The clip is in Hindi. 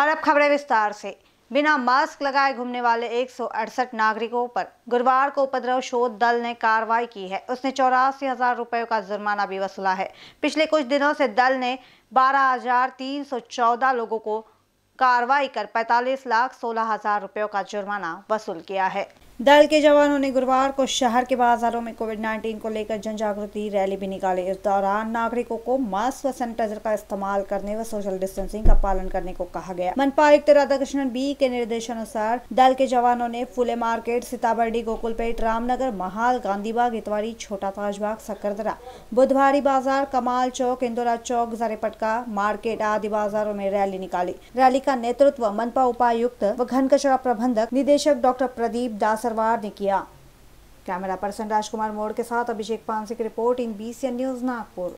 और अब खबरें विस्तार से बिना मास्क लगाए घूमने वाले एक नागरिकों पर गुरुवार को उपद्रव शोध दल ने कार्रवाई की है उसने चौरासी हजार रुपये का जुर्माना भी वसूला है पिछले कुछ दिनों से दल ने 12,314 लोगों को कार्रवाई कर 45 लाख सोलह हजार रुपयों का जुर्माना वसूल किया है दल के जवानों ने गुरुवार को शहर के बाजारों में कोविड 19 को लेकर जन जागृति रैली भी निकाली इस दौरान नागरिकों को मास्क व सैनिटाइजर का इस्तेमाल करने व सोशल डिस्टेंसिंग का पालन करने को कहा गया मनपा आयुक्त राधाकृष्णन बी के निर्देशानुसार दल के जवानों ने फुले मार्केट सीताबर्डी गोकुलपेट रामनगर महाल गांधीबाग इतवारी छोटा ताजबाग सकरदरा बुधवारी बाजार कमाल चौक इंदोरा चौक जरेपटका मार्केट आदि बाजारों में रैली निकाली रैली का नेतृत्व मनपा उपायुक्त व घन कचरा प्रबंधक निदेशक डॉक्टर प्रदीप दास सरवार ने किया कैमरा पर्सन राजकुमार मोड़ के साथ अभिषेक पानसे की report in BCN News Nagpur